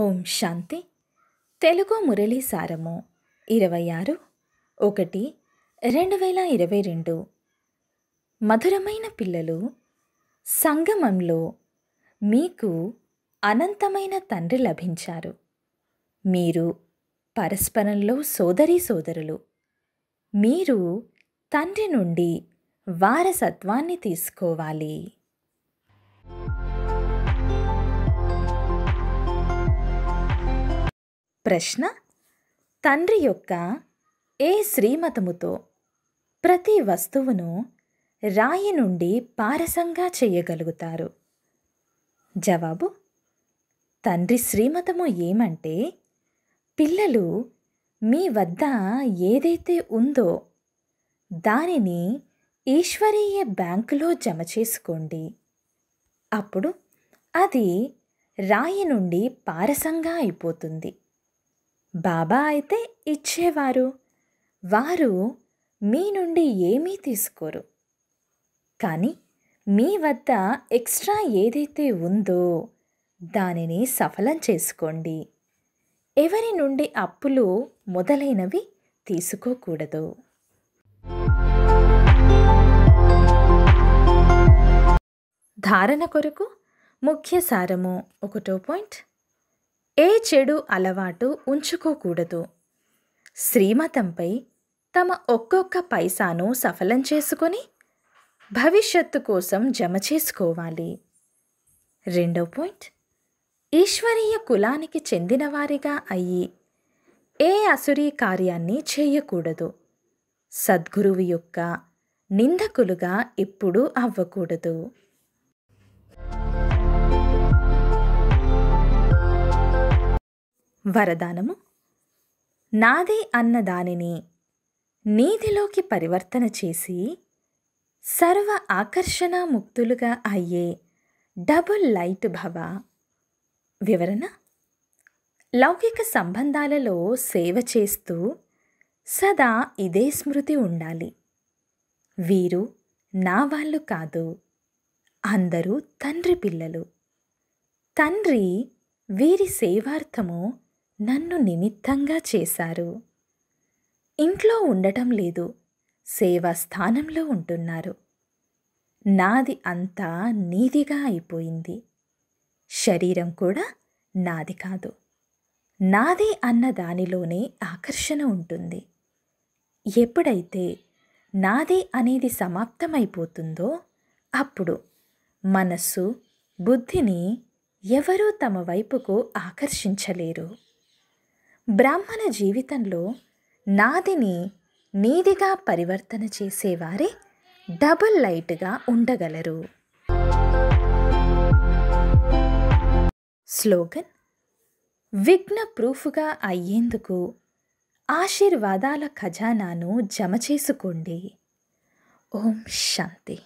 ఓం శాంతి తెలుగు మురళీ సారము ఇరవై ఆరు ఒకటి రెండు వేల ఇరవై రెండు మధురమైన పిల్లలు సంగమంలో మీకు అనంతమైన తండ్రి లభించారు మీరు పరస్పరంలో సోదరి సోదరులు మీరు తండ్రి నుండి వారసత్వాన్ని తీసుకోవాలి ప్రశ్న తండ్రి యొక్క ఏ శ్రీమతముతో ప్రతి వస్తువును రాయి నుండి పారసంగా చేయగలుగుతారు జవాబు తండ్రి శ్రీమతము ఏమంటే పిల్లలు మీ వద్ద ఏదైతే ఉందో దానిని ఈశ్వరీయ బ్యాంకులో జమ చేసుకోండి అప్పుడు అది రాయి నుండి పారసంగా అయిపోతుంది బాబా అయితే ఇచ్చేవారు వారు మీ నుండి ఏమీ తీసుకోరు కానీ మీ వద్ద ఎక్స్ట్రా ఏదైతే ఉందో దానిని సఫలం చేసుకోండి ఎవరి నుండి అప్పులు మొదలైనవి తీసుకోకూడదు ధారణ కొరకు ముఖ్య సారము ఒకటో పాయింట్ ఏ చెడు అలవాటు ఉంచుకోకూడదు శ్రీమతంపై తమ ఒక్కొక్క పైసాను సఫలం చేసుకొని భవిష్యత్తు కోసం జమ చేసుకోవాలి రెండో పాయింట్ ఈశ్వరీయ కులానికి చెందినవారిగా అయ్యి ఏ అసురీ కార్యాన్ని చేయకూడదు సద్గురువు యొక్క నిందకులుగా ఎప్పుడూ అవ్వకూడదు వరదానము నాదే అన్న దానిని నీతిలోకి పరివర్తన చేసి సర్వ ఆకర్షణ ముక్తులుగా అయ్యే డబుల్ లైట్ భవ వివరణ లౌకిక సంబంధాలలో సేవ చేస్తూ సదా ఇదే స్మృతి ఉండాలి వీరు నా వాళ్ళు కాదు అందరూ తండ్రి పిల్లలు తండ్రి వీరి సేవార్థము నన్ను నిమిత్తంగా చేశారు ఇంట్లో ఉండటం లేదు సేవా స్థానంలో ఉంటున్నారు నాది అంతా నీదిగా అయిపోయింది శరీరం కూడా నాది కాదు నాది అన్న దానిలోనే ఆకర్షణ ఉంటుంది ఎప్పుడైతే నాది అనేది సమాప్తమైపోతుందో అప్పుడు మనస్సు బుద్ధిని ఎవరూ తమ వైపుకు ఆకర్షించలేరు బ్రాహ్మణ జీవితంలో నాదిని నీదిగా పరివర్తన చేసేవారే డబుల్ లైట్గా ఉండగలరు స్లోగన్ విఘ్న ప్రూఫ్గా అయ్యేందుకు ఆశీర్వాదాల ఖజానాను జమ చేసుకోండి ఓం శాంతి